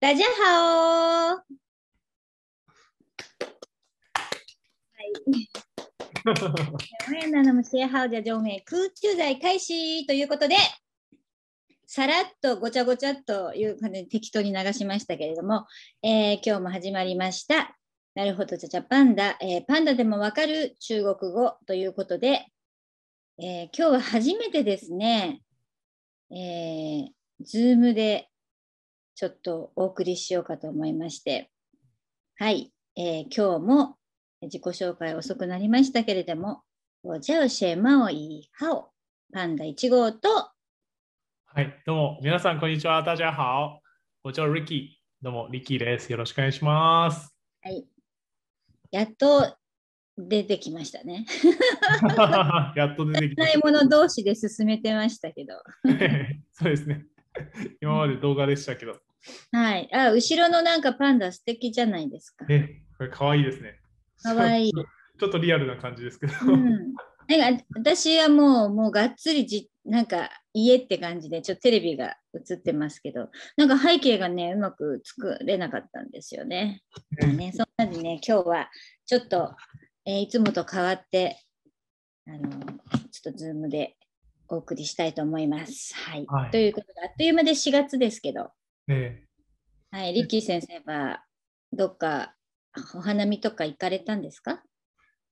大家好。はい。マヤ なのムシェハウジャ上名空中剤開始ということで、さらっとごちゃごちゃという感じで適当に流しましたけれども、えー、今日も始まりました。なるほど、じゃじゃパンダ、えー、パンダでもわかる中国語ということで、えー、今日は初めてですね、えー、ズームでちょっとお送りしようかと思いまして、はい、えー、今日も自己紹介遅くなりましたけれども、おじゃうしえまおいはお、パンダ1号と。はい、どうも、皆さん、こんにちは。大家好。おじゃうリキ。どうも、リキです。よろしくお願いします。はい。やっと出てきましたね。やっと出てきた。ないもの同士で進めてましたけど。そうですね。今まで動画でしたけど、はい。あ、後ろのなんかパンダ素敵じゃないですか。ね、これかわいですね。可愛いちょっとリアルな感じですけど。うん、なんか私はもう、もうがっつりじ、なんか家って感じで、ちょっとテレビが映ってますけど、なんか背景がね、うまく作れなかったんですよね。ねそんなにね、今日はちょっと、えー、いつもと変わって、あの、ちょっとズームでお送りしたいと思います。はい。はい、ということで、あっという間で4月ですけど、ねはい、リッキー先生はどっかお花見とか行かれたんですか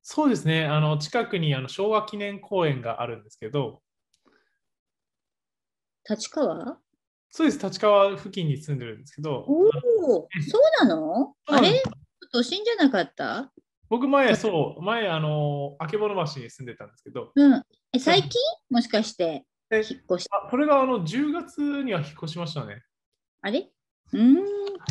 そうですね、あの近くにあの昭和記念公園があるんですけど、立川そうです、立川付近に住んでるんですけど、おお、そうなのあれ都心じゃなかった僕前、そう、前、あの、あけぼの橋に住んでたんですけど、うん、え最近もしかして、引っ越したこれがあの10月には引っ越しましたね。あれうん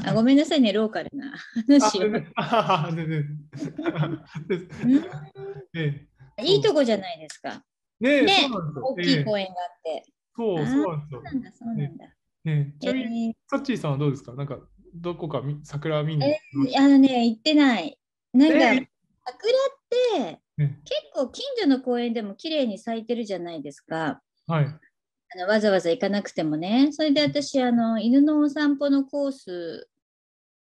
あごめんなさいね、ローカルな話を。いいとこじゃないですか。ねね大きい公園があって。そう、そうなんですよ。そうなんだ。ねちなみに、サッチーさんはどうですかなんか、どこか桜見に、えー、あのね、行ってない。なんか、桜って、結構近所の公園でも綺麗に咲いてるじゃないですか。はい。あのわざわざ行かなくてもねそれで私あの犬のお散歩のコース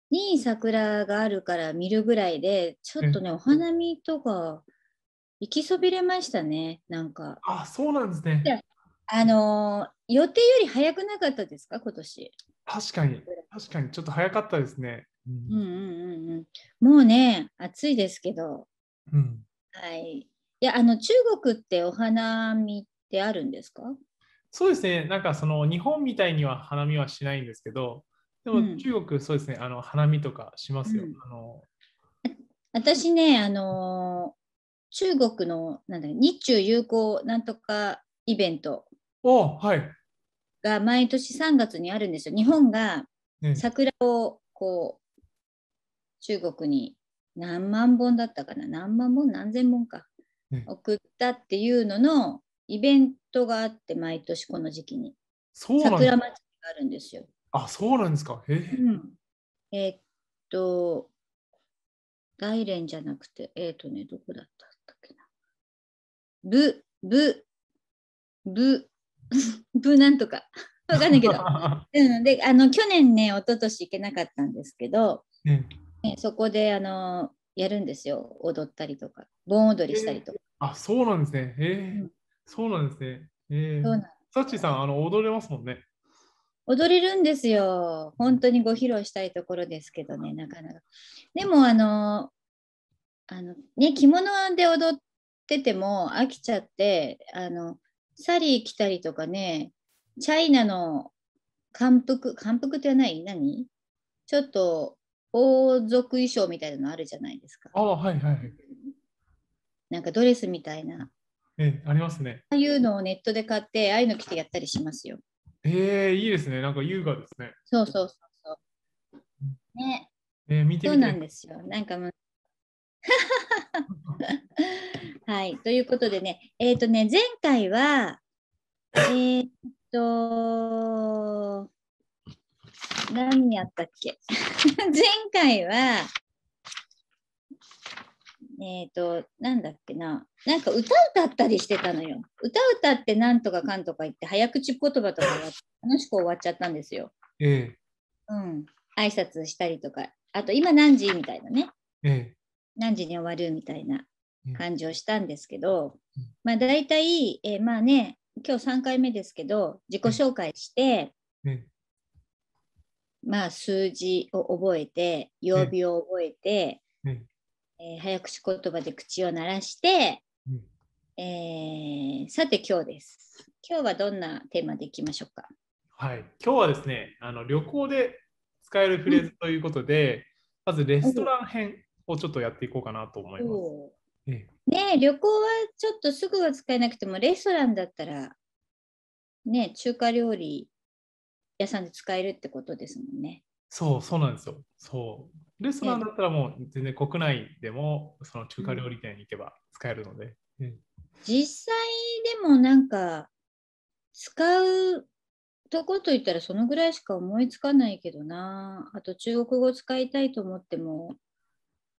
に桜があるから見るぐらいでちょっとね、お花見とか行きそびれましたねなんかあそうなんですねあの予定より早くなかったですか今年確かに確かにちょっと早かったですね、うん、うんうんうんもうね暑いですけど、うん、はいいやあの中国ってお花見ってあるんですかそうですね、なんかその日本みたいには花見はしないんですけど、でも中国、そうですね、うん、あの花見とかしますよ。うん、あの私ね、あの中国のなんだ日中友好なんとかイベントが毎年3月にあるんですよ。日本が桜をこう、中国に何万本だったかな何万本何千本か送ったっていうののイベントがあって毎年この時期にそうなん桜祭りがあるんですよ。あそうなんですか。ええ、うん、えー、っと大連じゃなくてえー、っとねどこだったっけな。ぶぶぶ ぶなんとか。わかんないけど。うん、であの去年ね一昨年行けなかったんですけど、ね、ね、そこであのやるんですよ踊ったりとか盆踊りしたりとか。あそうなんですね。ええ、うんそうなんですね。えサッチさんあの踊れますもんね。踊れるんですよ。本当にご披露したいところですけどね、なかなか。でも、あの、あのね、着物で踊ってても飽きちゃって、あの、サリー着たりとかね、チャイナの感服、感服ってない何ちょっと王族衣装みたいなのあるじゃないですか。あはいはい。なんかドレスみたいなえありますね。ああいうのをネットで買って、ああいうの着てやったりしますよ。えー、いいですね。なんか優雅ですね。そうそうそうそう。ね。えー、見てそうなんですよ。なんかもう。はい。ということでね、えっ、ー、とね、前回は、えー、っと、何やったっけ 前回は、えっ、ー、と、なんだっけな、なんか歌歌ったりしてたのよ。歌歌ってなんとかかんとか言って、早口言葉とか楽しく終わっちゃったんですよ。ええ。うん。挨拶したりとか、あと今何時みたいなね。ええ。何時に終わるみたいな感じをしたんですけど、ええ、まあ大体、えー、まあね、今日3回目ですけど、自己紹介して、えまあ数字を覚えて、曜日を覚えて、えー、早口言葉で口を鳴らして、うん、えー、さて今日です。今日はどんなテーマでいきましょうか。はい、今日はですね、あの旅行で使えるフレーズということで、うん、まずレストラン編をちょっとやっていこうかなと思います。うね、旅行はちょっとすぐは使えなくても、レストランだったら、ね、中華料理屋さんで使えるってことですもんね。そう、そうなんですよ。そう。レストランだったらもう全然国内でもその中華料理店に行けば使えるので。うん、実際でもなんか使うとこといったらそのぐらいしか思いつかないけどな。あと中国語使いたいと思っても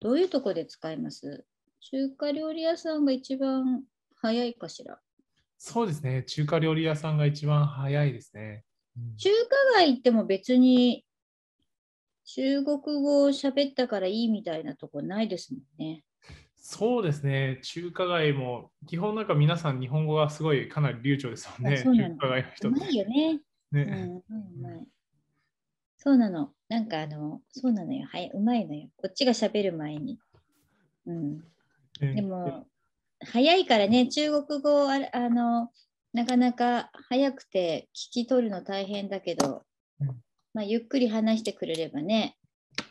どういうとこで使います中華料理屋さんが一番早いかしら。そうですね。中華料理屋さんが一番早いですね。中華街行っても別に中国語を喋ったからいいみたいなとこないですもんね。そうですね、中華街も基本なんか皆さん日本語がすごいかなり流暢ですもんね、中華街の人ないよね。ね、うん、うん、そうなの、なんかあの、そうなのよ、はい、うまいのよ、こっちが喋る前に。うん、でも、早いからね、中国語ああの、なかなか早くて聞き取るの大変だけど、まあ、ゆっくり話してくれればね、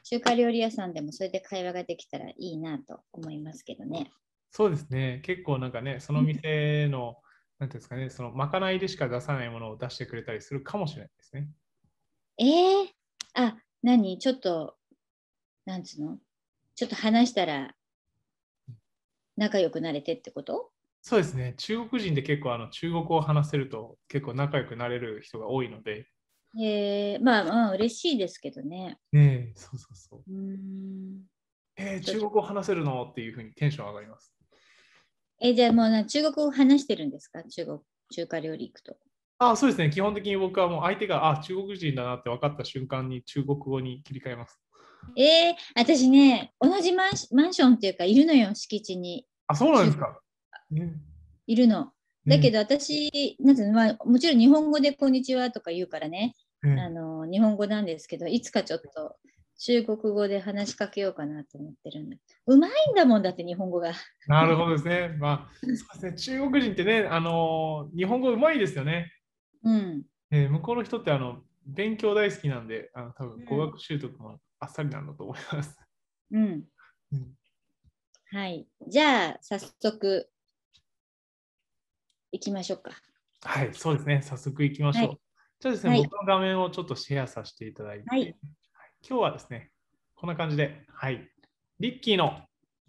中華料理屋さんでもそれで会話ができたらいいなと思いますけどね。そうですね、結構なんかね、その店の、なんていうんですかね、そのまかないでしか出さないものを出してくれたりするかもしれないですね。えー、あ、何ちょっと、なんつうのちょっと話したら仲良くなれてってことそうですね、中国人で結構あの中国語を話せると結構仲良くなれる人が多いので、えー、まあまあ嬉しいですけどね。ねえ、そうそうそう。うえー、中国語話せるのっていうふうにテンション上がります。えー、じゃあもう中国語話してるんですか中国中華料理行くと。あそうですね。基本的に僕はもう相手があ中国人だなって分かった瞬間に中国語に切り替えます。えー、私ね、同じマンションっていうか、いるのよ、敷地に。あ、そうなんですか。いるの。だけど私、なんていうの、まあ、もちろん日本語でこんにちはとか言うからね、あの日本語なんですけどいつかちょっと中国語で話しかけようかなと思ってるんだうまいんだもんだって日本語が。なるほどですね。まあ、そうですね中国人ってね、あの日本語うまいですよね。うん、ね向こうの人ってあの勉強大好きなんで、あの多分語学習得もあっさりなんだと思います。うん。うん、はい。じゃあ、早速いきましょうか。はい、そうですね。早速いきましょう。はいじゃあですね、はい、僕の画面をちょっとシェアさせていただいて、はい、今日はですね、こんな感じで、はい、リッキーの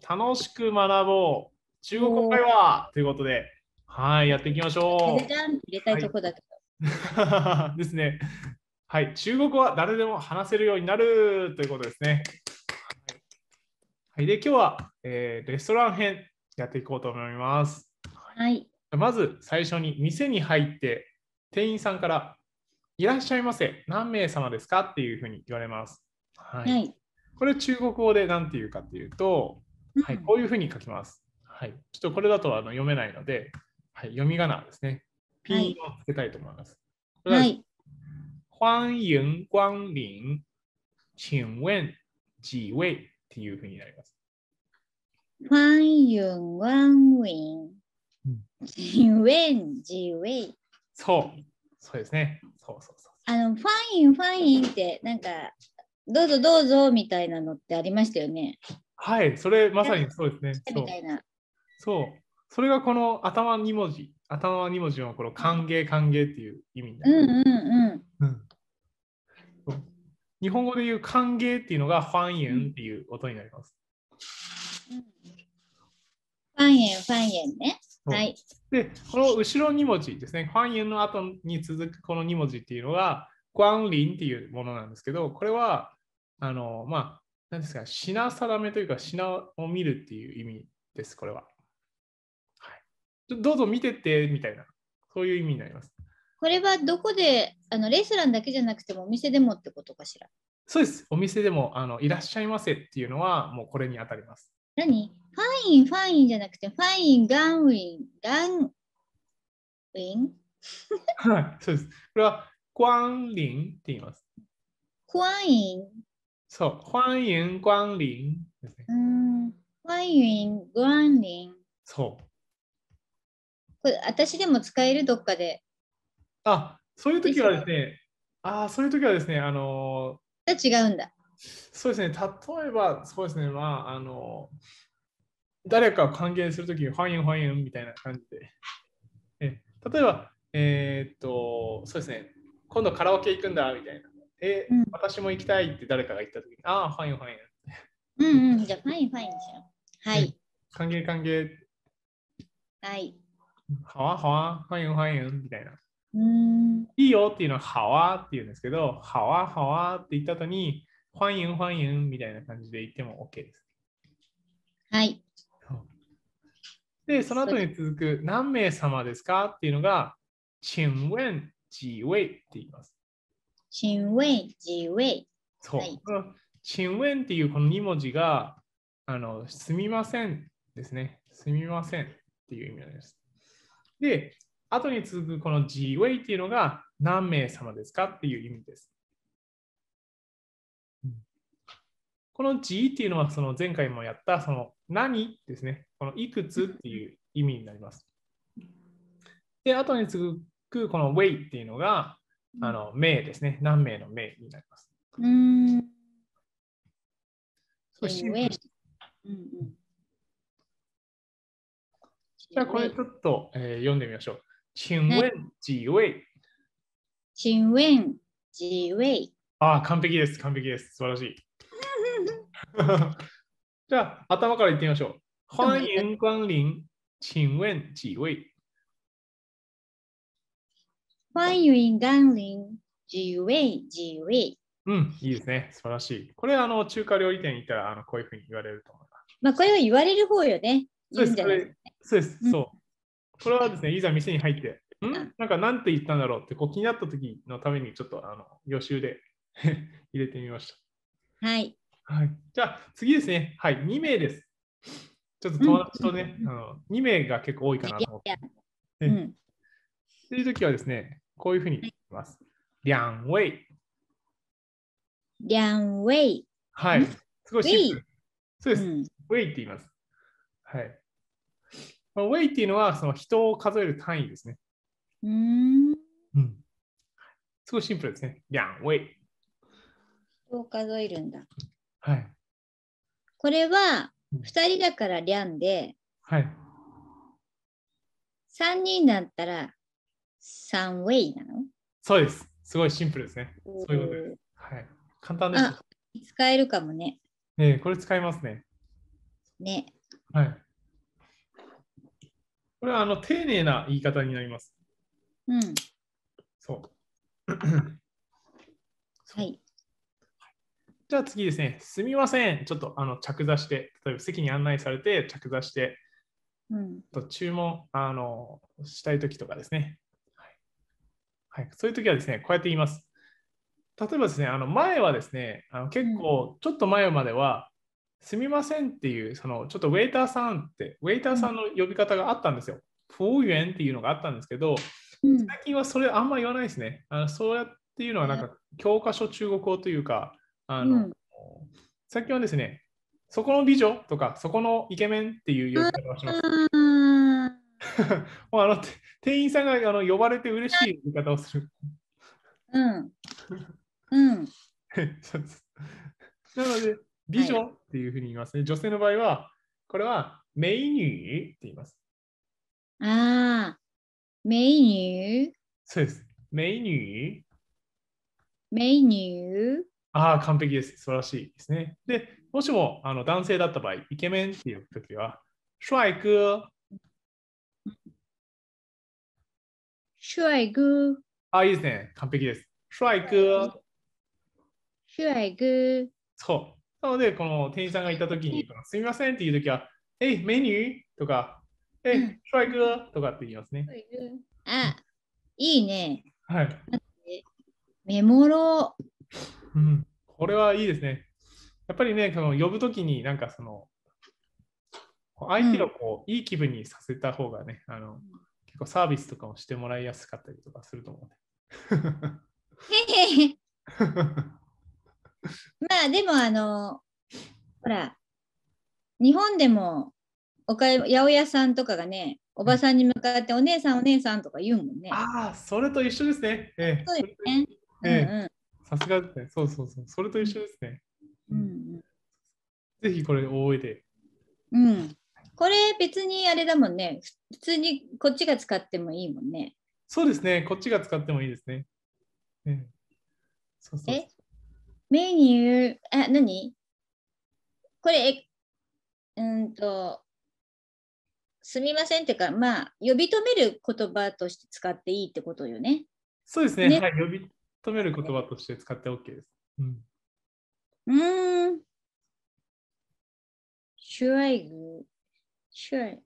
楽しく学ぼう中国語会話ということで、はい、やっていきましょう。入れたいとこだけど。はい、ですね。はい、中国語は誰でも話せるようになるということですね。はい、で今日は、えー、レストラン編やっていこうと思います。はい。まず最初に店に入って店員さんからいらっしゃいませ、何名様ですかっていうふうに言われます。はい。はい、これ中国語で何て言うかっていうと、はい、こういうふうに書きます。はい。ちょっとこれだとあの読めないので、はい、読み仮名ですね。ピンをつけたいと思います。はい。欢迎光临、请问几位っていうふうになります。欢迎光临。请问几位。そう。そうですね。そうそうそう。あの、ファイン、ファインって、なんか、どうぞどうぞみたいなのってありましたよね。はい、それまさにそうですね。みたいなそう。それがこの頭2文字、頭2文字のこの歓迎歓迎っていう意味になる。うんうんうん。うん、日本語で言う歓迎っていうのがファンエンっていう音になります。うん、ファンエン、ファンエンね。はい、でこの後ろ2文字ですね、ファンユンの後に続くこの2文字っていうのが、ンリンっていうものなんですけど、これは、あの、まあ、何ですか、品定めというか、品を見るっていう意味です、これは。はい、どうぞ見てって、みたいな、そういう意味になります。これはどこで、あのレストランだけじゃなくても、お店でもってことかしら。そうです。お店でもあのいらっしゃいませっていうのは、もうこれに当たります。何ファイン、ファインじゃなくて、ファイン、ガンウィン、ガンウィンはい、そうです。これは、ンリンって言います。イン。そう、ン迎ン。臨ンすね。うん、ァンリン。そう。これ、私でも使えるどっかで。あ、そういう時はですね、あそういう時はですね、あのー、違うんだ。そうですね、例えば、そうですね、まあ、あのー、誰かを歓迎するとき、ファインファインみたいな感じで。え例えば、えー、っと、そうですね、今度カラオケ行くんだみたいな。え、うん、私も行きたいって誰かが言ったときに、ああ、ファインファイン。うんうん、じゃあ、ファインファインじゃん。はい。歓迎歓迎。はい。はわはわ、ファインファインみたいな。うんいいよっていうのは、はわって言うんですけど、はわはわって言った後に、ファインファインみたいな感じで言っても OK です。はい。で、その後に続く何名様ですかっていうのが、チンン・ウェジウェイって言います。チンウェジウェイ。そう。ンウェンっていうこの2文字が、あの、すみませんですね。すみませんっていう意味なんです。で、後に続くこのジウェイっていうのが何名様ですかっていう意味です。この G っていうのはその前回もやったその何ですね。このいくつっていう意味になります。で、後に続くこの way っていうのが、あの名ですね。何名の名になります。うん。そして、うんうん、じゃあこれちょっと、えー、読んでみましょう。请问几位请问几位ああ、完璧です。完璧です。素晴らしい。じゃあ、頭からいってみましょう。欢迎光臨。请问几位欢迎光臨。几位几位。うん、いいですね。素晴らしい。これ、あの、中華料理店に行ったら、あの、こういうふうに言われると思います。まあ、これは言われる方よね。そうです、そうです、そう。これはですね、いざ店に入って、んなんか、なんて言ったんだろうって、こう気になった時のために、ちょっと、あの、予習で 入れてみました。はい。はい、じゃあ次ですね。はい、2名です。ちょっと友達とね、あの2名が結構多いかなと思って。と、うん、いうときはですね、こういうふうに言います。リャンウェイ。リャンウェイ。はい。すごいシンプル。そうです、うん、ウェイって言います。はい。ウェイっていうのは、その人を数える単位ですね。うん。すごいシンプルですね。リャンウェイ。人を数えるんだ。はい、これは2人だからりゃんで、はい、3人だったら3ウェイなのそうです。すごいシンプルですね。そういうことです。はい、簡単です。使えるかもね。ねこれ使いますね。ね。はい。これはあの丁寧な言い方になります。うん。そう。はい。じゃあ次ですね、すみません、ちょっとあの着座して、例えば席に案内されて着座して、うん、と注文あのしたいときとかですね、はい、はい、そういうときはですね、こうやって言います。例えばですね、あの前はですね、あの結構ちょっと前までは、うん、すみませんっていう、そのちょっとウェイターさんって、ウェイターさんの呼び方があったんですよ。フォーユエンっていうのがあったんですけど、うん、最近はそれあんま言わないですね。あのそうやっていうのはなんか教科書中国語というか、あの、うん、最近はですね、そこの美女とか、そこのイケメンっていう呼び方をします。もうあの店員さんがあの呼ばれて嬉しい呼び方をする。うん。うん。なので、美女っていうふうに言いますね。はい、女性の場合は、これはメイニューって言います。ああ、メイニューそうです。メイニューメイニューああ、完璧です。素晴らしいですね。で、もしもあの男性だった場合、イケメンっていうときは、帅哥。帅哥。あ、いいですね。完璧です。帅哥。帅哥。そう。なので、この店員さんがいたときに、すみませんっていうときは、え、メニューとか、え、帅哥とかって言いますね。あ、いいね。はい。メモロ。うん、これはいいですね。やっぱりね、その呼ぶときに、なんかその、相手をこう、うん、いい気分にさせた方がね、あの、結構サービスとかもしてもらいやすかったりとかすると思う、ね。まあでもあのほら日本でもおか八百屋さんとかがねおばさんに向かってお姉さんお姉さんとか言うもんね。ああそれと一緒ですね。ええ、そうですね。ええ、うんうんさすがですね。そうそうそう。それと一緒ですね。うん、ぜひこれ覚えて。うん。これ別にあれだもんね。普通にこっちが使ってもいいもんね。そうですね。こっちが使ってもいいですね。うん、そうそうえメニュー、あ、何これ、うんと、すみませんってか、まあ、呼び止める言葉として使っていいってことよね。そうですね。ねはい呼び止める言葉として使って OK です。うん。うん。シュライグ。シュライ、ん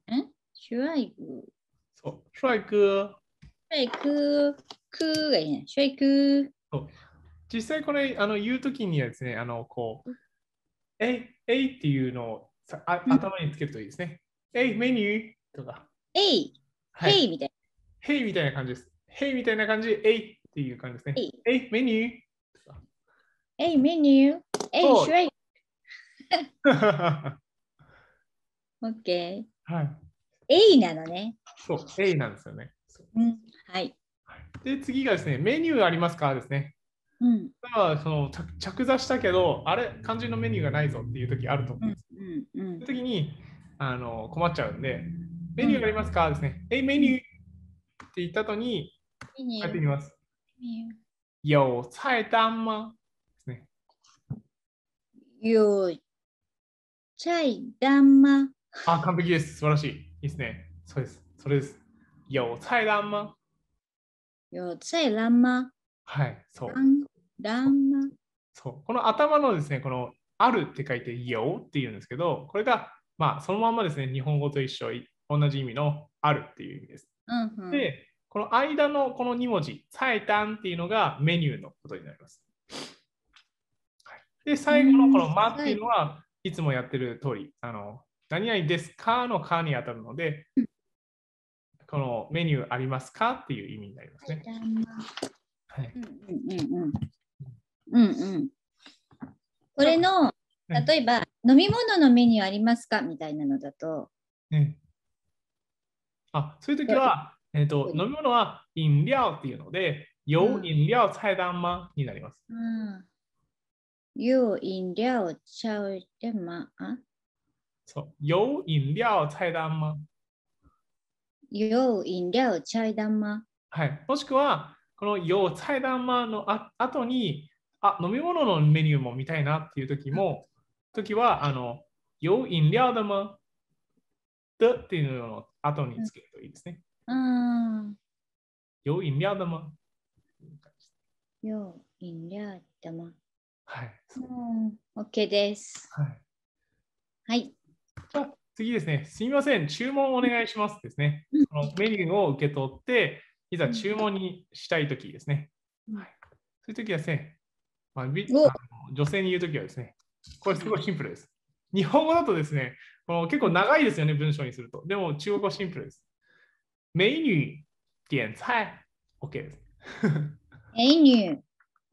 シュライグ。そう。シュライグ。シュライグ。くがいいね。シュライグクーがいいねシュライグそう。実際これあの言うときにはですね、あの、こう、え、えいっていうのをさあ頭につけるといいですね。えい、メニューとか。えい。はい、へいみたいな。へいみたいな感じです。へいみたいな感じえいっていう感じですね。えい、メニューえい、メニューえい、シュレイ !OK。はい。えいなのね。そう、えいなんですよね。うん、はい。で、次がですね、メニューありますかですね。うん、だからその着座したけど、あれ、肝心のメニューがないぞっていう時あると思うんです。うんうんうん、時にあの困っちゃうんで、メニューありますか、ですね。え、メニューって言った後に、やってみます。有菜单吗？ゃ有菜单吗？あ、完璧です。素晴らしい。いいですね。そうです。それです。有菜单吗？有菜单吗？はい、そう。ランマ。そう。この頭のですね、このあるって書いてよっていうんですけど、これがまあそのままですね、日本語と一緒、同じ意味のあるっていう意味です。うんうん、で、この間のこの2文字、菜単っていうのがメニューのことになります。はい、で、最後のこの間っていうのは、いつもやってる通り、あの、何々ですかのかに当たるので、このメニューありますかっていう意味になりますね。はい。うんうん。うんうん。これの、例えば、飲み物のメニューありますかみたいなのだと。ん。あ、そういう時は、えっ、と、飲み物は飲料っていうので、有飲料菜单吗、うん、になります。う有飲料菜单吗そう。有飲料菜单吗有飲料菜单吗はい。もしくは、この有菜单吗のあ後に、あ、飲み物のメニューも見たいなっていう時も、時は、あの、有飲料だ吗的っていうのを後につけるといいですね。うん嗯，有饮料的吗？有飲料だもん。はい。うん、OK です。はい。はい。じゃ次ですね、すみません、注文お願いしますですね。このメニューを受け取って、いざ注文にしたいときですね。はい。そういうときはですね、まあ、女性に言うときはですね、これすごいシンプルです。日本語だとですね、この結構長いですよね、文章にすると。でも中国語シンプルです。美女点菜，OK。美女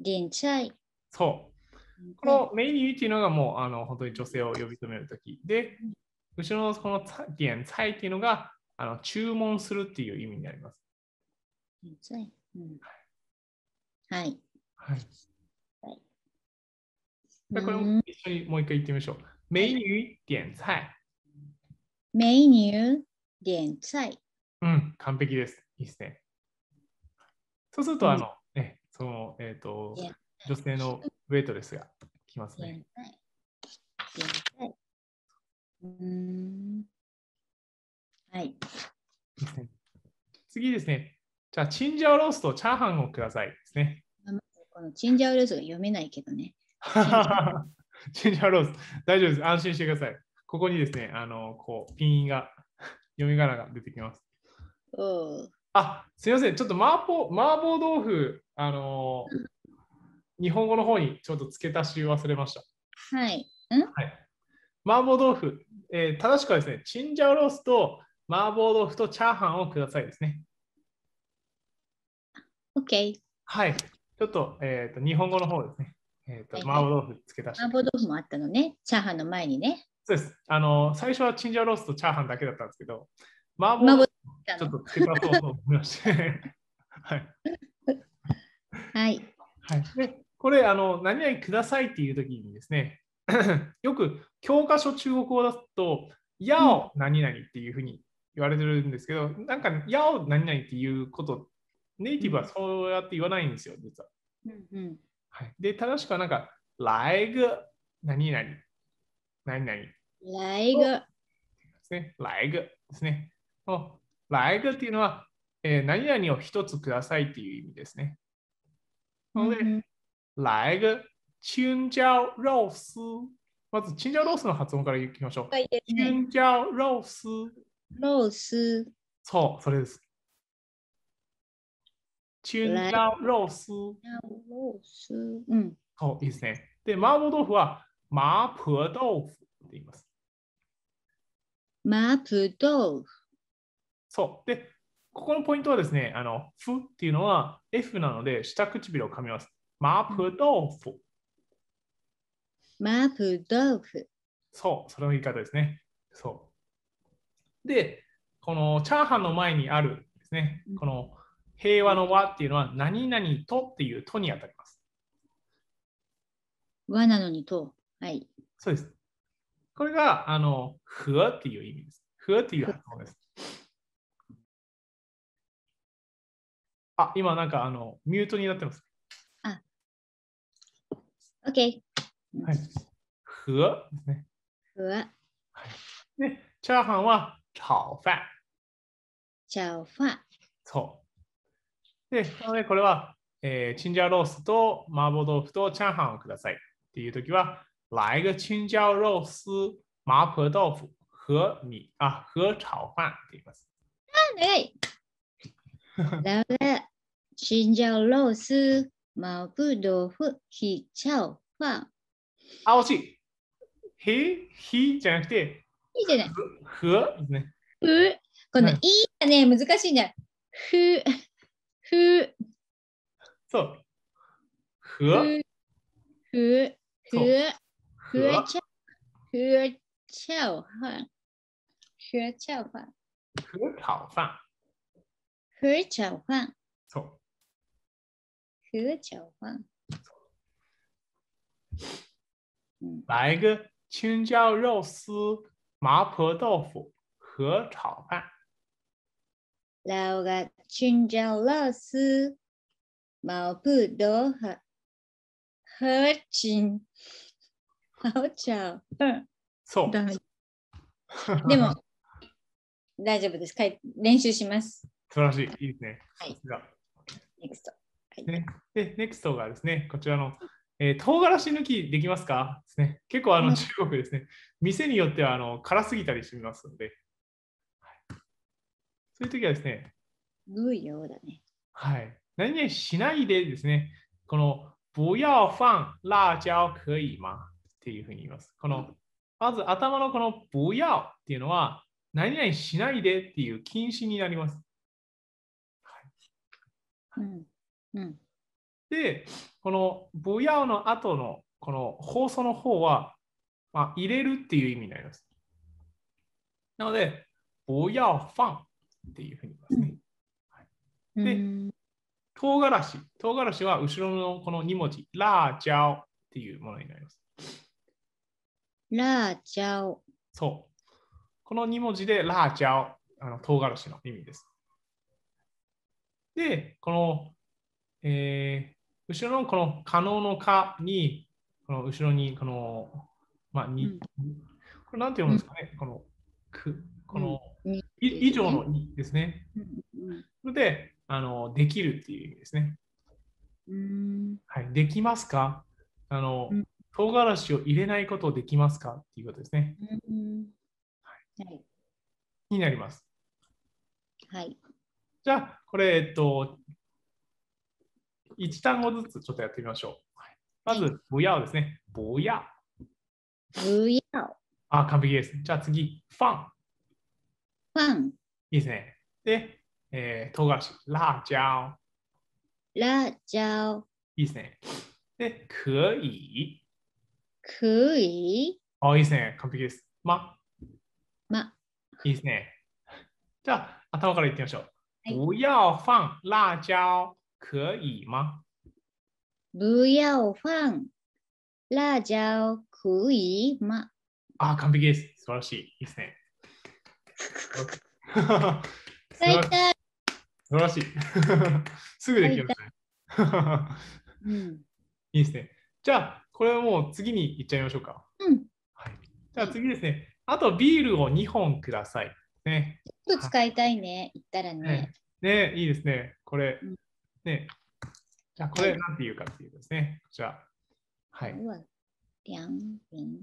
点菜。そう。この美女っていうのがもうあの本当に女性を呼び止めるときで、後ろのこの点菜っていうのがあの注文するっていう意味になります。点菜。うん、はい。はい。はい、これも一緒にもう一回言ってみましょう。美女点菜。美女点菜。うん、完璧です。いいですね。そうすると、あの、ね、その、えっ、ー、と、女性のウェイトレスが来ますね。うん。はい。次ですね。じゃあ、チンジャオロースとチャーハンをくださいですね。このチンジャオロースが読めないけどね。チンジャオロース、大丈夫です。安心してください。ここにですね、あの、こう、ピンが、読み仮名が出てきます。うん、あすみません、ちょっと麻婆麻婆豆腐、あのー、日本語の方にちょっと付け足し忘れました。はい。んはい、麻婆豆腐、えー、正しくはですね、チンジャオロースと麻婆豆腐とチャーハンをくださいですね。OK。はい。ちょっと,、えーと、日本語の方ですね。えーと、と麻婆豆腐付け足し。麻婆豆腐もあったのね、チャーハンの前にね。そうです。あの最初はチンジャオロースとチャーハンだけだったんですけど、麻婆豆腐ちょっとけ足そうと思いまして。はい。はい。はい。これ、あの、何々くださいっていう時にですね、よく教科書中国語だと、やを何々っていうふうに言われてるんですけど、なんか、やを何々っていうこと、ネイティブはそうやって言わないんですよ、実は。うんうん、はい、で、正しくはなんか、来个何々、何々。来个。ですね。来ぐですね来ぐですねのライグっていうのは、えー、何々を一つくださいっていう意味ですね。なので、ライグ、チュンジャオロース。まず、チュンジャオロースの発音からいきましょう。はい、チュンジャオロース。ロース。そう、それです。チュンジャオロース。ロース。うん。そう、いいですね。で、麻婆豆腐は、麻婆豆腐って言います。麻婆豆腐。そう。で、ここのポイントはですね、あの、ふっていうのは F なので、下唇を噛みます。マープ豆腐。マープ豆腐。そう、それの言い方ですね。そう。で、このチャーハンの前にあるですね、この平和の和っていうのは、何々とっていうとにあたります。和なのにと。はい。そうです。これが、あの、ふわっていう意味です。ふわっていう発音です。あ、今なんかあのミュートになってます。あ、OK。はい。ふわですね。ふわ。はい。チャーハンは炒飯。炒飯。そう。で、なのでこれは、えー、チンジャオロースと麻婆豆腐とチャーハンをくださいっていう時は、来个青椒肉丝、麻婆豆腐和米あ和炒飯って言います。あ、長い。那个青椒肉丝、冒不豆腐、起俏饭？啊，我知。呼呼，じゃなくて。いいじゃない。呼？ね。呼。このいいね難しいんだ。呼。呼。そう。呼。呼。呼。呼。呼。俏饭。学俏饭。呼，炒饭。合炒饭。错。合炒饭。来个青椒肉丝、麻婆豆腐、和炒饭。来个青椒肉丝、麻婆豆腐、和青，合炒饭。错。但是。でも大丈夫です。か練習します。素晴らしい。いいですね。はい。NEXT。い、で、NEXT がですね、こちらの、えー、唐辛子抜きできますかですね。結構あの中国ですね、店によってはあの辛すぎたりしますので、はい、そういう時はですね、無用だね。はい。何々しないでですね、この、不要放辣椒可以吗っていうふうに言います。この、まず頭のこの不要っていうのは、何々しないでっていう禁止になります。うんで、このブヤオの後のこの放送の方は、まあ、入れるっていう意味になります。なので、ブヤオファンっていうふうに言いますね。はい、で、唐辛子。唐辛子は後ろのこの2文字、ラージャオっていうものになります。ラージャオ。そう。この2文字でラージャオ、あの唐辛子の意味です。で、この、えー、後ろのこの可能のかに、この後ろにこの、まあ、に、うん、これなんて読むんですかね、うん、この、くこの、うん、以上のにですね。それで、あの、できるっていう意味ですね。はい、できますかあの、唐辛子を入れないことできますかっていうことですね。はい、になります。はい。じゃあ、これ、えっと、1単語ずつちょっとやってみましょう。まず、ぼやをですね。ぼや。ぼや。あ、完璧です。じゃあ次、ファン。ファン。いいですね。で、えー、唐辛子、辣ジャオ。いいですね。で、可以。可以。あ、いいですね。完璧です。ま。ま。いいですね。じゃあ、頭からいってみましょう。不要放辣椒可以吗？不要放辣椒可以吗？あ、完璧です。素晴らしい。いいですね。素晴らしい。すぐできまいいですね。じゃあ、これはもう次に行っちゃいましょうか。うん。はい、じゃあ次ですね。あとビールを2本ください。ね。と使いたいね、言ったらね。ね、ねいいですね。これ、ね。じゃあ、これ、なんて言うかっていうですね。こちら。はい。两瓶。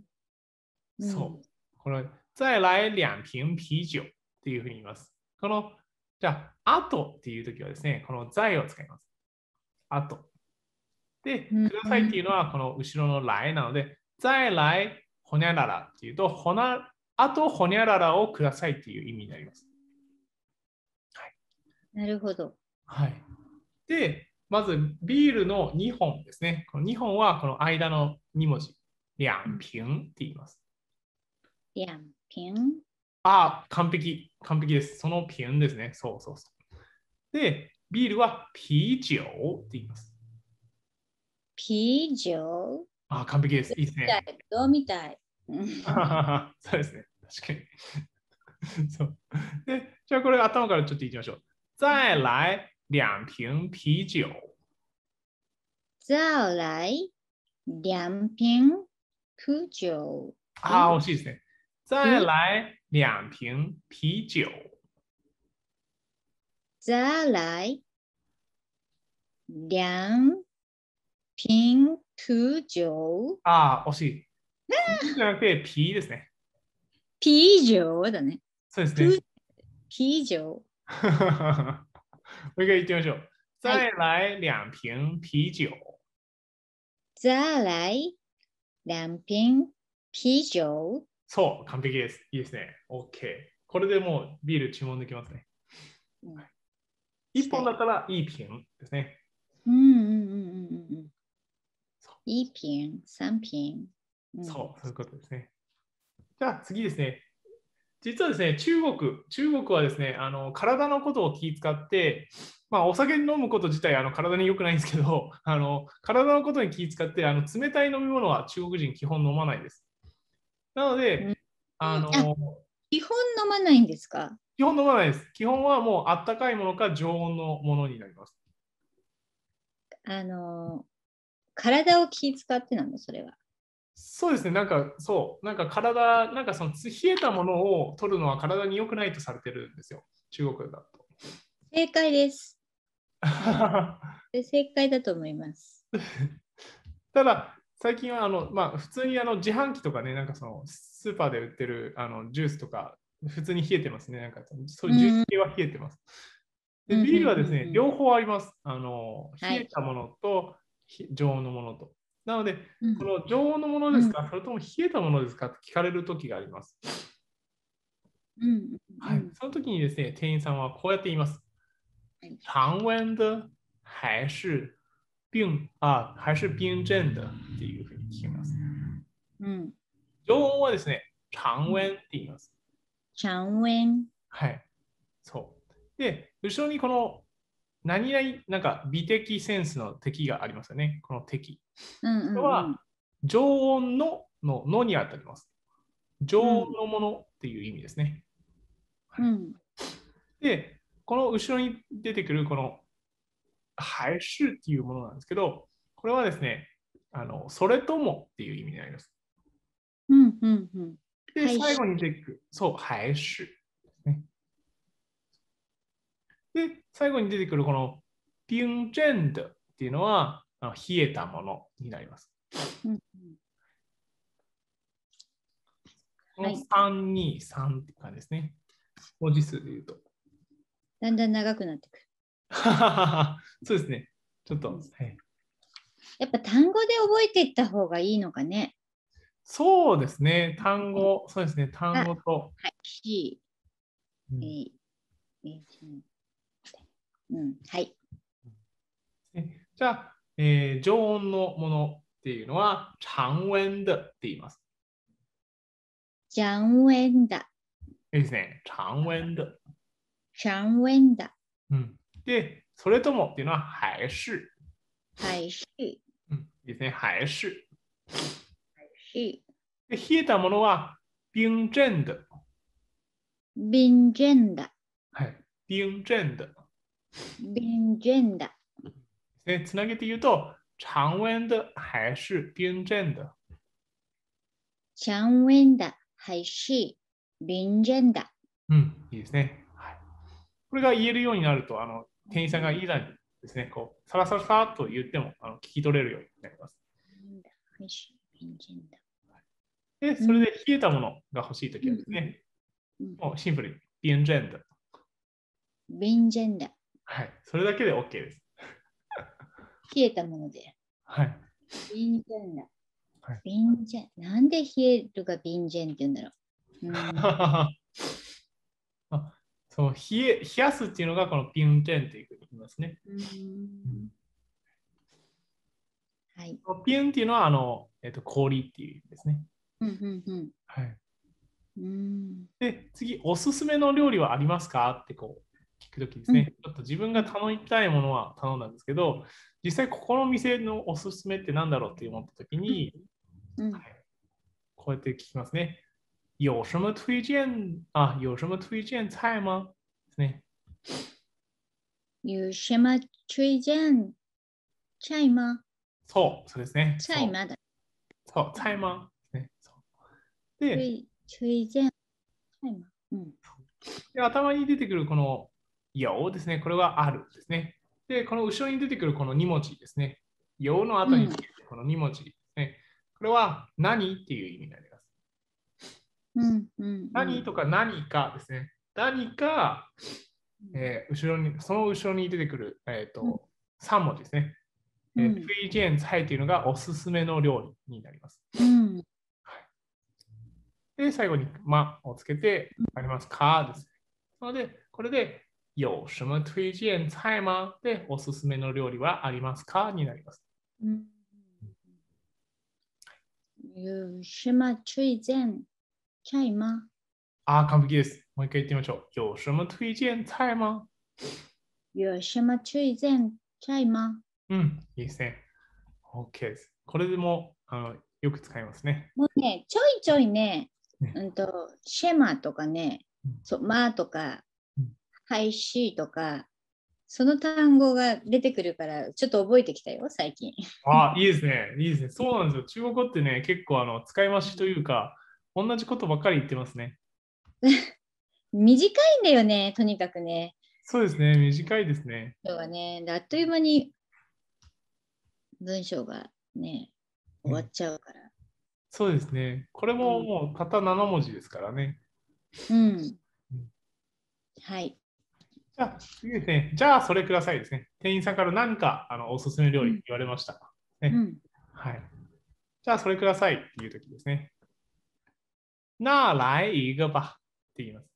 そう。この、再来两瓶啤酒っていうふうに言います。この、じゃあ、あとっていうときはですね、この在を使います。あと。で、くださいっていうのは、この後ろの来なので、再来ほにゃららっていうと、ほな、あとほにゃららをくださいっていう意味になります。なるほど。はい。で、まずビールの2本ですね。この2本はこの間の2文字。リャンピンって言います。リャンピンあ、完璧。完璧です。そのピンですね。そうそうそう。で、ビールはピーチョーって言います。ピーチョーあ、完璧です。いいですね。どうみたい。そうですね。確かに。そうでじゃあこれ頭からちょっといきましょう。再来两瓶啤酒。再来两瓶啤酒。好、我谢试。再来两瓶啤酒。再来两瓶啤酒。啊，我试。这个是啤酒，是吧？啤酒，对不对？啤酒。も う一回言ってみましょう。再来两瓶啤酒。再来两瓶啤酒。そう、完璧です。いいですね。OK。これでもうビール注文できますね。一、うん、本だったらいい瓶ですね。うんうんうんうんうん。一瓶、三瓶、うん。そう、そういうことですね。じゃあ次ですね。実はですね、中国、中国はですね、あの体のことを気遣って、まあ、お酒飲むこと自体あの体に良くないんですけど、あの体のことに気遣ってあの、冷たい飲み物は中国人基本飲まないです。なので、うん、あの基本飲まないんですか基本飲まないです。基本はもうあったかいものか常温のものになります。あの体を気遣ってなの、それは。そうですね、なんかそう、なんか体、なんかその冷えたものを取るのは体に良くないとされてるんですよ、中国だと。正解です。正解だと思います。ただ、最近はあの、まあ、普通にあの自販機とかね、なんかそのスーパーで売ってるあのジュースとか、普通に冷えてますね、なんかそういうジュース系は冷えてます。でビールはですね、両方あります。あの冷えたものと、常温のものと。なので、この常温のものですか、それとも冷えたものですかと聞かれる時があります。はい、その時にですね、店員さんはこうやって言います。常温的还是冰あ、还是冰镇的っていうふうに聞きます。うん、常温はですね、常温って言います。常温。はい。そう。で、後ろにこの何々、なんか美的センスの敵がありますよね。この敵。うんは常温のののにあたります。常温のものっていう意味ですね。うん、で、この後ろに出てくるこの「还是」っていうものなんですけど、これはですね、あのそれともっていう意味になります。うんうんうん、で、最後に出てくる、そう、还是、ね。で、最後に出てくるこの「ピュンジェンド」っていうのは、冷えたものになります。うん、この323って感じですね。文字数で言うと。だんだん長くなってくる。そうですね。ちょっと、はい。やっぱ単語で覚えていった方がいいのかね。そうですね。単語、そうですね。単語と。はい。うん、えー、えー、うん、はい。じゃあ、えー、常温のものっていうのは、常温だって言います。常温だ。いいですね。常温だ。常温だ。うん。で、それともっていうのは、还是。还是。うん。いいですね。还是。还是。で、冷えたものは、冰镇的。冰镇的。はい。冰镇的。冰镇的。えつなげて言うと、常温的还是冰镇的？常温的还是冰ン的？うん、いいですね。はい、これが言えるようになると、あの店員さんがいざですね、こう、さらさらさっと言ってもあの聞き取れるようになります。で、それで冷えたものが欲しいときはですね、うんうん、もうシンプルに、ビンジェンダ。ビンジェンダ。はい、それだけで OK です。冷えたもので。はい。ビンジェンだ。はい、ビンジェン。なんで冷えるがビンジェンって言うんだろう。うん、あ そう冷え冷やすっていうのがこのビンジェンっていう言いますね。うん、はい、ビンっていうのはあの、えっと、氷っていう意味ですね。うんうんうん。はい。うんで次、おすすめの料理はありますかってこう聞くときですね、うん、ちょっと自分が頼みたいものは頼んだんですけど、実際ここの店のおすすめって何だろうって思った時に、こうやって聞きますね。有什么推荐あ、有什么推荐菜吗ね。有什么推荐菜吗そう、そうですね。菜吗だ。そう、菜吗ね。そうで、推薦菜吗。うで、頭に出てくるこの、有ですね。これはあるですね。で、この後ろに出てくるこの2文字ですね。用の後に出けるこの2文字ですね。うん、これは何っていう意味になります。うんうん、何とか何かですね。何か、えー、後ろに、その後ろに出てくる、えーとん、3文字ですね。えー、リジェンツハイというのがおすすめの料理になります。うんで、最後に「ま」をつけて、ありますかです。なので、これで、有什么推荐菜吗で、おすすめの料理はありますかになります。うん、有什么推荐菜吗あ、完璧です。もう一回言ってみましょう。有什么推荐菜吗有什么推荐菜吗うん、いいですね。OK です。これでもあのよく使いますね。もうね、ちょいちょいね、ねうんと、シェマとかね、そうマーとか、廃止とか、その単語が出てくるから、ちょっと覚えてきたよ、最近。ああ、いいですね。いいですね。そうなんですよ。中国語ってね、結構あの使い回しというか、同じことばっかり言ってますね。短いんだよね、とにかくね。そうですね、短いですね。今日はね、あっという間に文章がね、終わっちゃうから。うん、そうですね。これももうたった7文字ですからね。うん、うん、はい。じゃあ、次ですね。じゃあ、それくださいですね。店員さんから何かあのおすすめ料理言われました。ね、うん、はい。じゃあ、それくださいっていうときですね。な来一个吧って言います。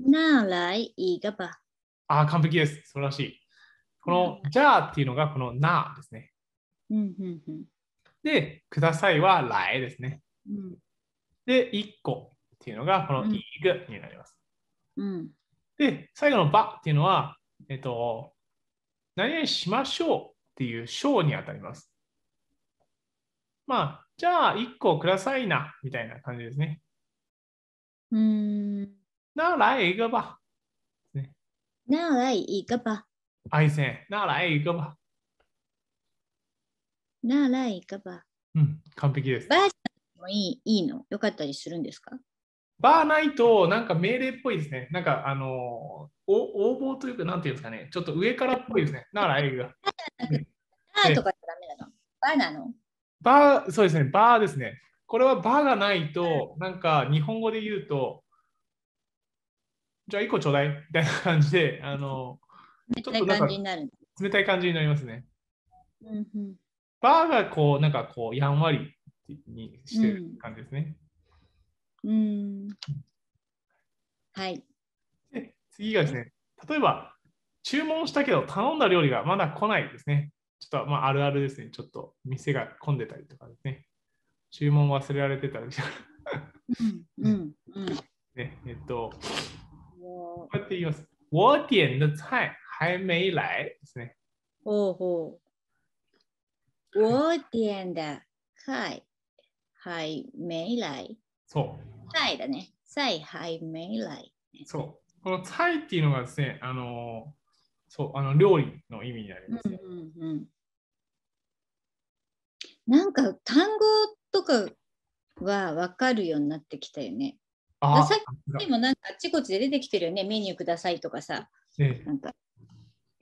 な来一个吧。ああ、完璧です。素晴らしい。この、じゃあっていうのが、このなですね。うんうんうん、で、くださいは来ですね。うん、で、一個っていうのが、このいぐになります。うんで、最後のばっていうのは、えっと、何々しましょうっていう章にあたります。まあ、じゃあ1個くださいな、みたいな感じですね。うん。ならいがば。ならいがば。あいせん。ならいがば。ならいがば。うん、完璧です。ばあちゃんもいいいいのよかったりするんですかバーないと、なんか命令っぽいですね。なんか、あのお応募というか、なんていうんですかね、ちょっと上からっぽいですね。だから、映が。バーとかじゃダメなのバーなのバー、そうですね、バーですね。これはバーがないと、なんか、日本語で言うと、じゃあ1個ちょうだいみたいな感じで、あのな冷たい感じになりますね。うんバーがこう、なんかこう、やんわりにしてる感じですね。うんうんはい。で次がですね、例えば、注文したけど頼んだ料理がまだ来ないですね。ちょっとまああるあるですね。ちょっと店が混んでたりとかですね。注文忘れられてたりしか。うんうんうん ね、えっと、こうやって言います。我点的菜还没来ですね。ほうほう。我点的菜还没来。そう。サイだね。サイ、ハイ、メイ、ライ。そう。このサイっていうのがですね、あの、そう、あの料理の意味になります、ね、うんうんうんなんか単語とかは分かるようになってきたよね。あさっきもなんかあっちこっちで出てきてるよね。メニューくださいとかさ。ええ、なんか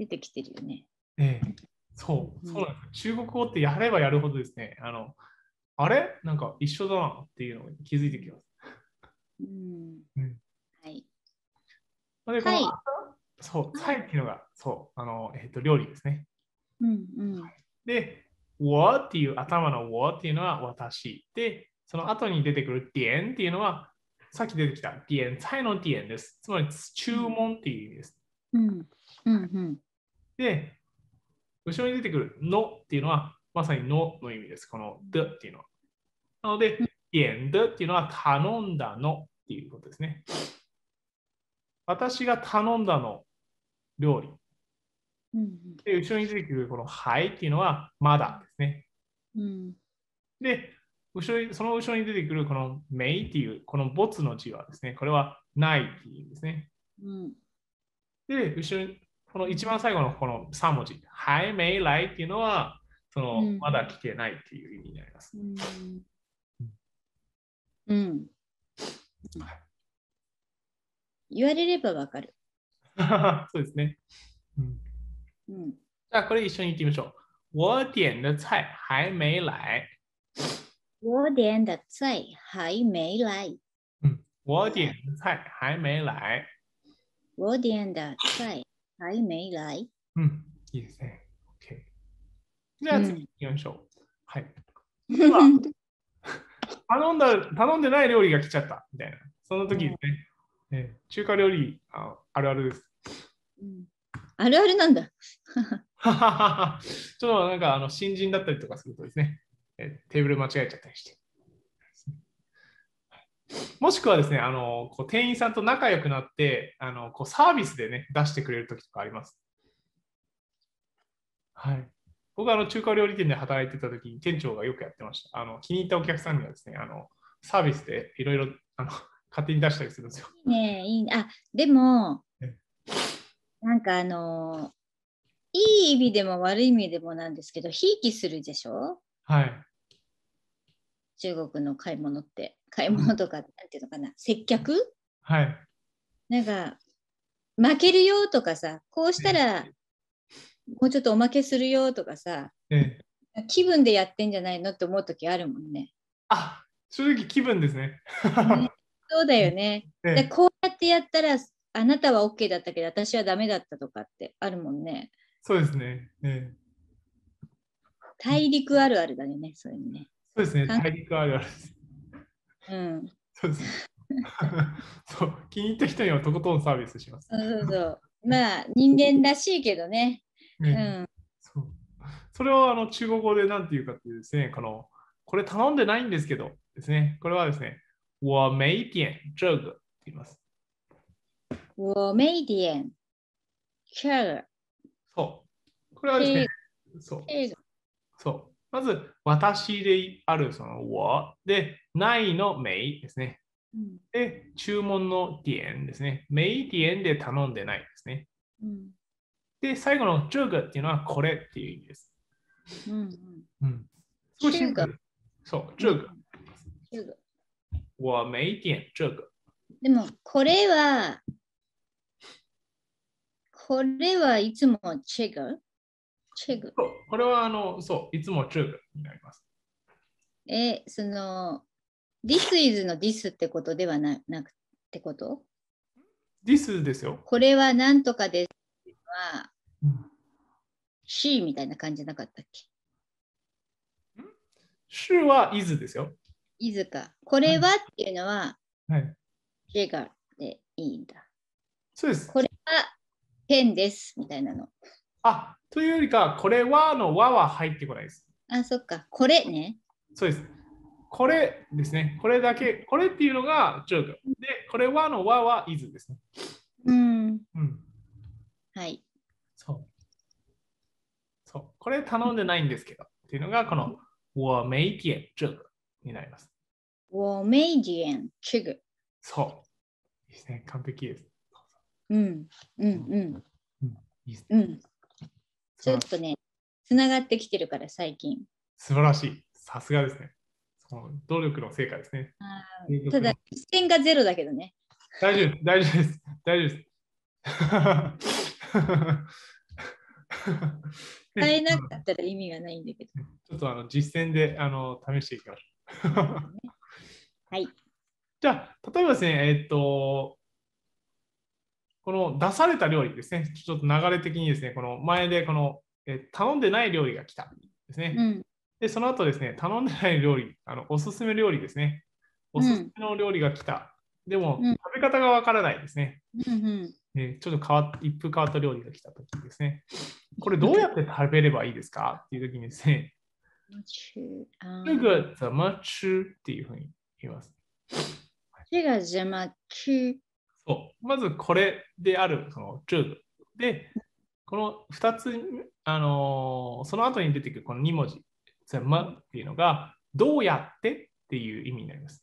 出てきてるよね。ええ、そう、そうなんです、うん、中国語ってやればやるほどですね、あの、あれなんか一緒だなっていうのに気づいてきます。うん、うん、はい。はい、そう、サイっていうのが、そう、あの、えっ、ー、と、料理ですね。うんうん。で、わっていう頭のわっていうのは私。で、その後に出てくる点っていうのは、さっき出てきた点、菜の点です。つまり、注文っていう意味です。うん。うんうん、で、後ろに出てくるのっていうのは、まさにのの意味です。このでっていうのは。なので、点、うん、でっていうのは頼んだのっていうことですね。私が頼んだの料理。で後ろに出てくるこの「はい」っていうのは「まだ」ですね。うん、で後ろその後ろに出てくるこの「めい」っていうこの「没」の字はですねこれは「ない」っていうんですね。うん、で後ろにこの一番最後のこの3文字「はい、めい、らい」っていうのはその、まだ聞けないっていう意味になります。うんうん、うん言われればわかる。そうですね。うん。うん、じゃあ、これ一緒に言ってみましょう。我点的菜还没来。我点的菜还没来。嗯，我点的菜还没来。我点的菜还没来。嗯，いいですね。OK。じゃあ次行きましう。頼んだ、頼んでない料理が来ちゃったみたいな。その時ね、うん、ね中華料理ああるあるです。うん、あるあるなんだ。ちょっとなんかあの新人だったりとかするとですね、えテーブル間違えちゃったりして。もしくはですね、あのこう店員さんと仲良くなって、あのこうサービスでね、出してくれるときとかあります。はい。僕はあの中華料理店で働いてた時に店長がよくやってました。あの気に入ったお客さんにはですね、あのサービスでいろいろ勝手に出したりするんですよ。いいねいいあでも、なんかあのいい意味でも悪い意味でもなんですけど、ひいきするでしょはい。中国の買い物って、買い物とか、なんていうのかな、接客はい。なんか、負けるよとかさ、こうしたらもうちょっとおまけするよとかさ、ええ、気分でやってんじゃないのって思う時あるもんね。あ正直気分ですね。ねそうだよね。ええ、こうやってやったらあなたは OK だったけど私はダメだったとかってあるもんね。そうですね。ええ、大陸あるあるだね、そういうね。そうですね、大陸あるあるです。うん。そうですね。そう気に入った人にはとことんサービスします。そうそうそうまあ人間らしいけどね。うん、それをあの中国語で何て言うかっていうですね、このこれ頼んでないんですけどですね、これはですね、我没点这个って言います。我没点这个。そう。これはですね、そう。そう。まず、私であるその我で、ないの没ですね。で、注文の点ですね。メイ点で頼んでないですね。うんで、最後の中華っていうのはこれっていう意味です。うん、うん。中華。そう、中ュ中華。我没点这个。でも、これは、これはいつもチェグチェグこれはあの、そう、いつもチェグになります。え、その、This is の This ってことではななくってこと ?This ですよ。これは何とかですはし、ーみたいな感じなかったっけしはイズですよ。イズか。これはっていうのは、はい。ジェガでいいんだ。そうです。これはペンですみたいなの。あ、というよりか、これはの和は入ってこないです。あ、そっか。これね。そうです。これですね。これだけ、これっていうのがジョーク。で、これはの和はイズですね。うん。うん、はい。そうこれ頼んでないんですけどっていうのがこの我没点这个になります。我没点这个。そう。いいですね。完璧です。うん。うんうん。いいですね。うん。ちょっとね、つながってきてるから最近。素晴らしい。さすがですね。その努力の成果ですね。ただ、視点がゼロだけどね。大丈夫、大丈夫です。大丈夫です。使えなかったら意味がないんだけど。ちょっとあの実践であの試していきましょう。はい。じゃあ、例えばですね、えっ、と、この出された料理ですね、ちょっと流れ的にですね、この前でこの、え頼んでない料理が来たですね。うん、で、その後ですね、頼んでない料理、あのおすすめ料理ですね。おすすめの料理が来た。うん、でも、食べ方がわからないですね。うんうんちょっと変わ一風変わった料理が来た時ですね。これどうやって食べればいいですかっていう時にですね。这个怎么吃っていうふうに言います。这个怎么吃そう。まずこれである、その、这个。で、この2つ、あのー、その後に出てくるこの2文字、怎么っていうのが、どうやってっていう意味になります。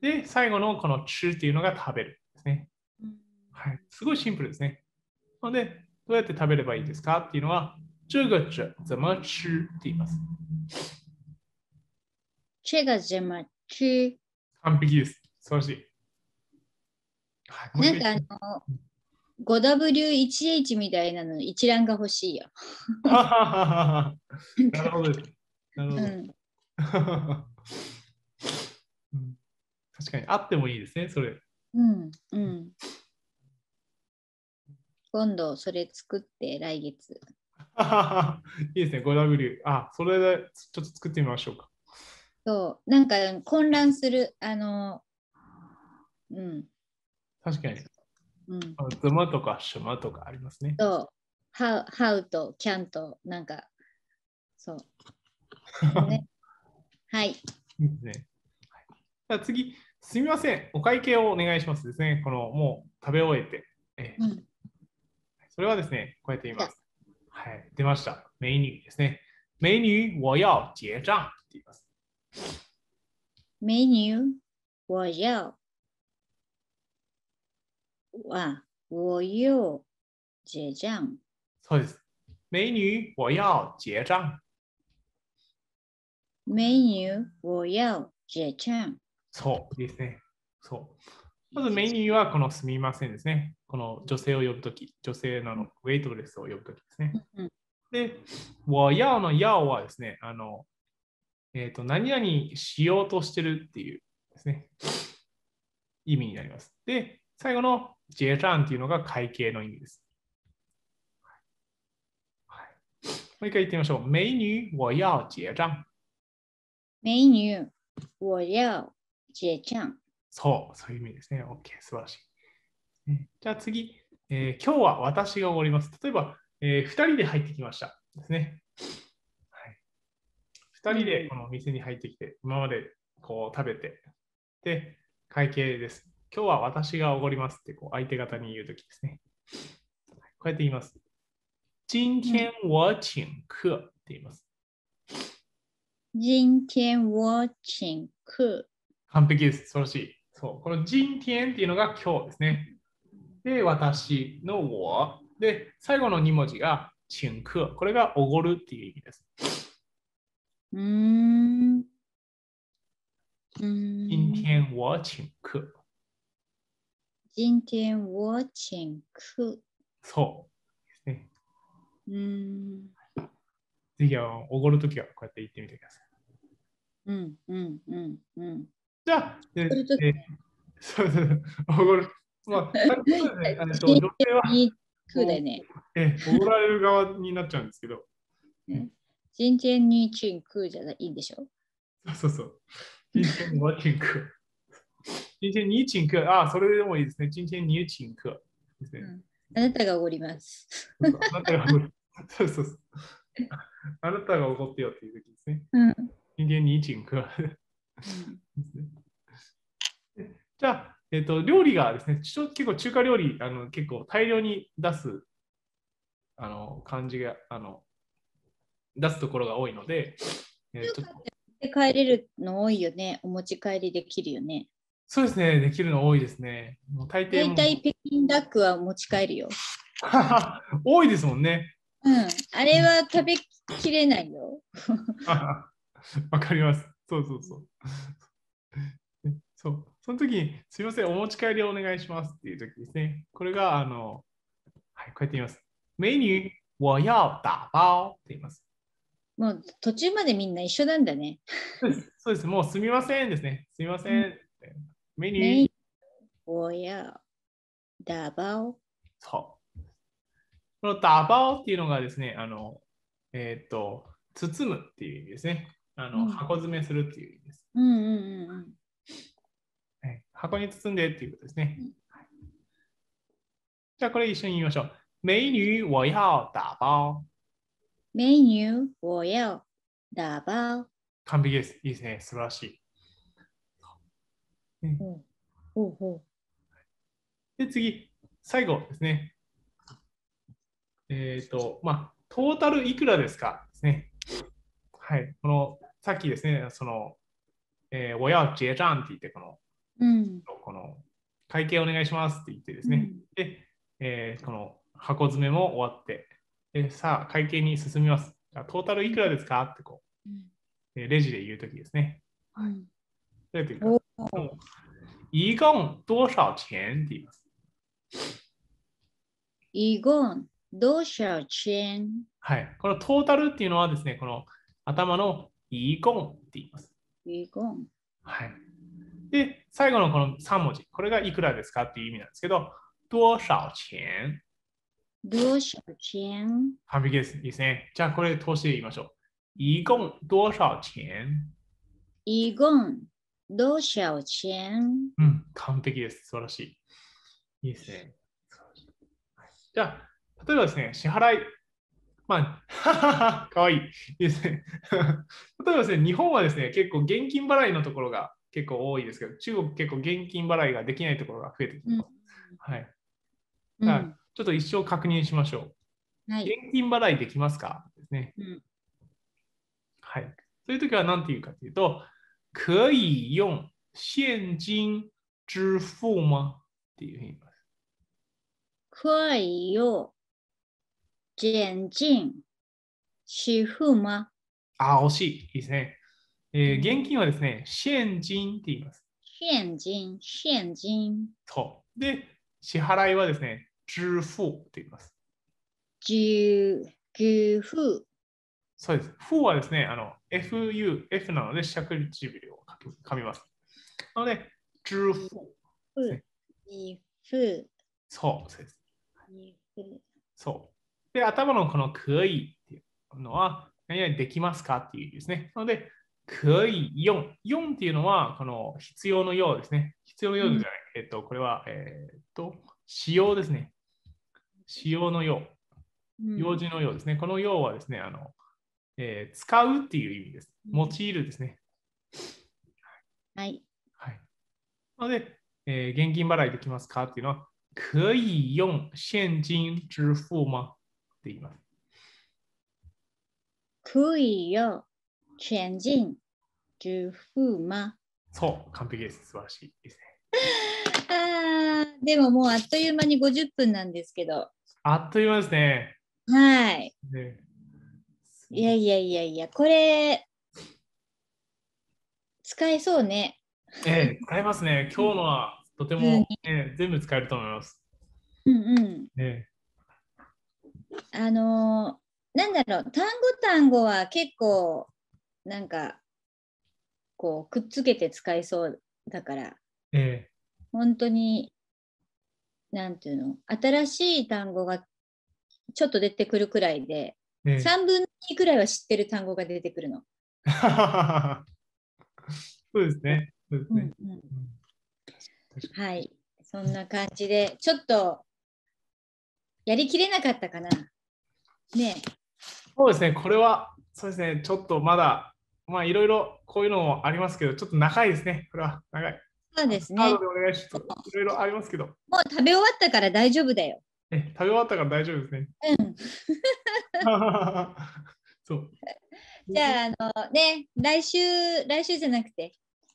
で、最後のこの吃っていうのが食べるですね。はい、すごいシンプルですね。なので、どうやって食べればいいですかっていうのは、这个怎怎么吃って言います。这个怎么吃完璧です。素晴らしい。なんかあの、5W1H みたいなの一覧が欲しいよ。なるほど。なるほど。うん、確かにあってもいいですね、それ。うん。うん今度それ作って来月。いいですね、5W。あ、それでちょっと作ってみましょうか。そう、なんか混乱する。あの、うん。確かに。うん、ズマとかシュマとかありますね。そう。は、o とキャンとなんか、そう。ね、はい。いいですね。じゃあ次、すみません。お会計をお願いしますですね。このもう食べ終えて。えうんそれはですね、こうやって言います。はい、出ました。メニューですね。メニュー、我要結账って言います。美女、我要。わ、我要结账。そうです。メニュー、我要结账。ュー、我要結账。そうですね。そう。まずメニューはこのすみませんですね。この女性を呼ぶとき、女性ののウェイトレスを呼ぶときですね。で、わやのやおはですね、あの、えっ、ー、と、何々しようとしてるっていうですね、意味になります。で、最後のジェランっていうのが会計の意味です。もう一回言ってみましょう。美女、我要结账。美女、我要结账。そう、そういう意味ですね。OK、素晴らしい。じゃあ次、えー、今日は私がおごります。例えば、えー、2人で入ってきましたですね。はい、2人でこの店に入ってきて、今までこう食べて、で、会計です。今日は私がおごりますってこう相手方に言うときですね。こうやって言います。今天我请客って言います。今天我请客。完璧です。素晴らしい。そう。この今天っていうのが今日ですね。で、私の我。で、最後の2文字が、请客。これがおごるっていう意味です。うん。今天我请客。今天我请客。そう。うん。ぜひ、おごるときはこうやって言ってみてください。うんうんうんうん。じゃあ、そうそう、おごる。まあ、そうですね。あ の女性は。でね。え、怒られる側になっちゃうんですけど。人間にチンクじゃないいでしょそうそう。人間にチンク。人 間にチンク。あ、それでもいいですね。人間にチンク。でうん、あなたがおごります。あなたがおごります。そうそうそう。あなたがおごってよっていう時ですね。うん、人間にチンク。じゃあ、えっと、料理がですね、結構中華料理、あの結構大量に出すあの感じがあの出すところが多いので、えー、ちっと帰れるの多いよね、お持ち帰りできるよね。そうですね、できるの多いですね。もう大抵大体北京ダックは持ち帰るよ。多いですもんね。うん、あれは食べきれないよ。わかります。そうそうそう。そうその時に、すみません、お持ち帰りをお願いしますっていう時ですね。これが、あの、はい、こうやって言います。メニュー、我要打包って言います。もう途中までみんな一緒なんだね。そうです、もうすみませんですね。すみません。うん、メニュー、我要打包。そう。この打包っていうのがですね、あの、えっ、と、包むっていう意味ですね。あの、うん、箱詰めするっていう意味です。うんうんうんうん。箱に包んでっていうことですね。じゃあこれ一緒に言いましょう。美女我要打包。美女我要打包。完璧です。いいですね。素晴らしい。で次、最後ですね。えっ、ー、と、まあ、トータルいくらですかですね。はい。この、さっきですね、その、えー、我要結账って言って、この、うん、この会計お願いしますって言ってですね、うん、で、えー、この箱詰めも終わって、でさあ、会計に進みます。トータルいくらですかってこう、うん、レジで言うときですね。はい。どうやって言うか。一共多少钱って言います。一共多少钱はい。このトータルっていうのはですね、この頭の一共って言います。一共。はい。で、最後のこの3文字、これがいくらですかっていう意味なんですけど、多少钱。多少钱。完璧です。いいですね。じゃあこれ通して言いましょう。一共多少钱一共多少钱うん、完璧です。素晴らしい。いいですね。じゃあ、例えばですね、支払い。まあ、かわいい。いいですね。例えばですね、日本はですね、結構現金払いのところが結構多いですけど、中国結構現金払いができないところが増えてきます。うん、はい。ちょっと一生確認しましょう。はい、現金払いできますかですね。うん、はい。そういう時は何て言うかというと、可以用現金支付吗っていうふうに言います。可以用現金支付吗あ、惜しい。いいですね。えー、現金はですね、現金って言います。現金、現金。そう。で、支払いはですね、支付って言います。支付。そうです。付はですね、あの、fu、f なので、尺1秒をかみます。なので、支付。支付。そう、そうです。そう。で、頭のこのく以っていうのは、何々できますかっていうですね。なので、可以用。用っていうのは、この必要のようですね。必要のようじゃない。うん、えっと、これは、えー、っと、使用ですね。使用のよう。用事のようですね。このようはですね、あの、えー、使うっていう意味です。用いるですね。はい。はい。なので、えー、現金払いできますかっていうのは、可以用現金支付吗って言います。可以用前進、十風魔。そう、完璧です。素晴らしいですね。あでももうあっという間に50分なんですけど。あっという間ですね。はい。いやいやいやいや、これ、使えそうね。ええ、使えますね。今日のはとても、ね、うん、全部使えると思います。うんうん。ね、あのー、なんだろう、単語単語は結構なんかこうくっつけて使いそうだから、ええ、本当に何て言うの新しい単語がちょっと出てくるくらいで、ええ、3分の2くらいは知ってる単語が出てくるの。そうですね。そうですね、はい。そんな感じで、ちょっとやりきれなかったかな。ねそうですね。これは、そうですね。ちょっとまだまあいろいろこういうのもありますけど、ちょっと長いですね。これは長い。そうですね。カードでお願いします。いろいろありますけど。もう食べ終わったから大丈夫だよ。え、食べ終わったから大丈夫ですね。うん。そう。じゃあ、あのね、来週、来週じゃなくて、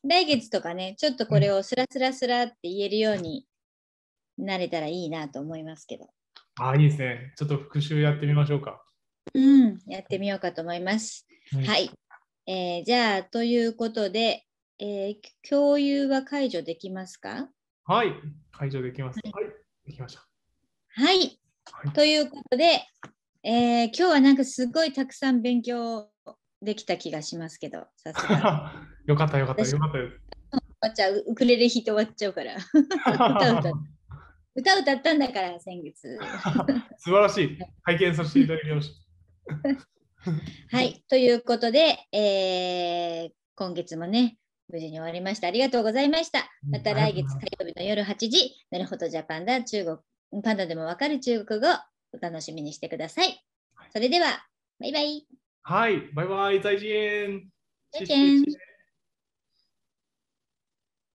来月とかね、ちょっとこれをスラスラスラって言えるようになれたらいいなと思いますけど。ああ、いいですね。ちょっと復習やってみましょうか。うん、やってみようかと思います。はい、はいえー、じゃあ、ということで、えー、共有は解除できますかはい、解除できます。はい、できました。はい、はい、ということで、えー、今日はなんかすごいたくさん勉強できた気がしますけど、さすが。よかったよかったよかったです。ちゃう、ウクレレ弾いて終わっちゃうから。歌歌歌歌ったんだから、先月。素晴らしい。拝見させていただきました。はい、ということで、えー、今月もね、無事に終わりました。ありがとうございました。また来月火曜日の夜8時、なるほどジャパンだ、中国、パンダでもわかる中国語、お楽しみにしてください。それでは、バイバイ。はい、バイバイ、再见。再见。